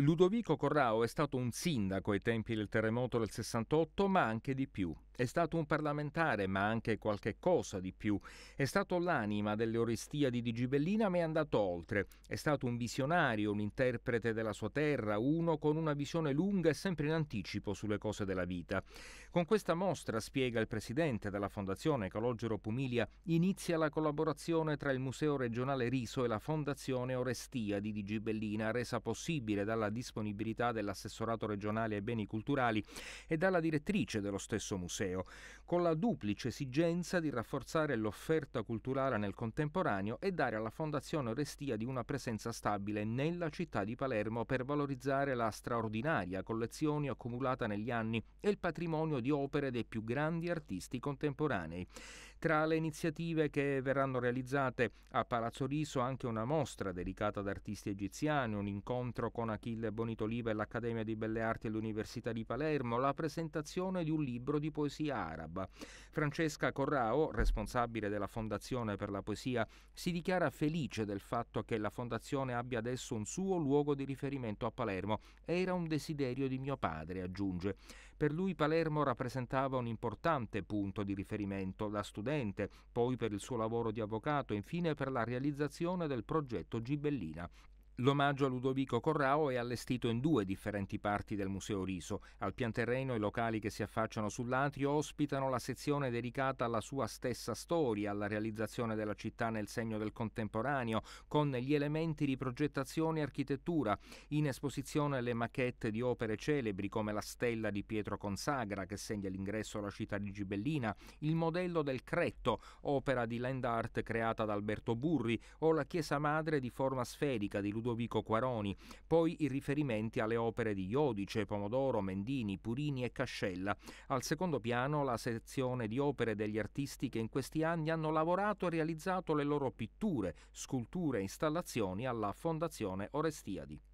Ludovico Corrao è stato un sindaco ai tempi del terremoto del 68, ma anche di più. È stato un parlamentare, ma anche qualche cosa di più. È stato l'anima delle di Digibellina, ma è andato oltre. È stato un visionario, un interprete della sua terra, uno con una visione lunga e sempre in anticipo sulle cose della vita. Con questa mostra, spiega il presidente della Fondazione Calogero Pumilia, inizia la collaborazione tra il Museo regionale Riso e la Fondazione Orestia di Digibellina, resa possibile dalla disponibilità dell'assessorato regionale ai beni culturali e dalla direttrice dello stesso museo europeo, con la duplice esigenza di rafforzare l'offerta culturale nel contemporaneo e dare alla Fondazione Orestia di una presenza stabile nella città di Palermo per valorizzare la straordinaria collezione accumulata negli anni e il patrimonio di opere dei più grandi artisti contemporanei. Tra le iniziative che verranno realizzate a Palazzo Riso anche una mostra dedicata ad artisti egiziani, un incontro con Achille Bonitoliva e l'Accademia di Belle Arti dell'Università di Palermo, la presentazione di un libro di poesia araba. Francesca Corrao, responsabile della Fondazione per la Poesia, si dichiara felice del fatto che la Fondazione abbia adesso un suo luogo di riferimento a Palermo. Era un desiderio di mio padre, aggiunge. Per lui Palermo rappresentava un importante punto di riferimento. La studente studente, poi per il suo lavoro di avvocato e infine per la realizzazione del progetto Gibellina. L'omaggio a Ludovico Corrao è allestito in due differenti parti del Museo Riso. Al pian terreno i locali che si affacciano sull'atrio ospitano la sezione dedicata alla sua stessa storia, alla realizzazione della città nel segno del contemporaneo, con gli elementi di progettazione e architettura. In esposizione le maquette di opere celebri come la stella di Pietro Consagra che segna l'ingresso alla città di Gibellina, il modello del Cretto, opera di land art creata da Alberto Burri, o la chiesa madre di forma sferica di Ludovico Ludovico Quaroni, poi i riferimenti alle opere di Iodice, Pomodoro, Mendini, Purini e Cascella. Al secondo piano la sezione di opere degli artisti che in questi anni hanno lavorato e realizzato le loro pitture, sculture e installazioni alla Fondazione Orestiadi.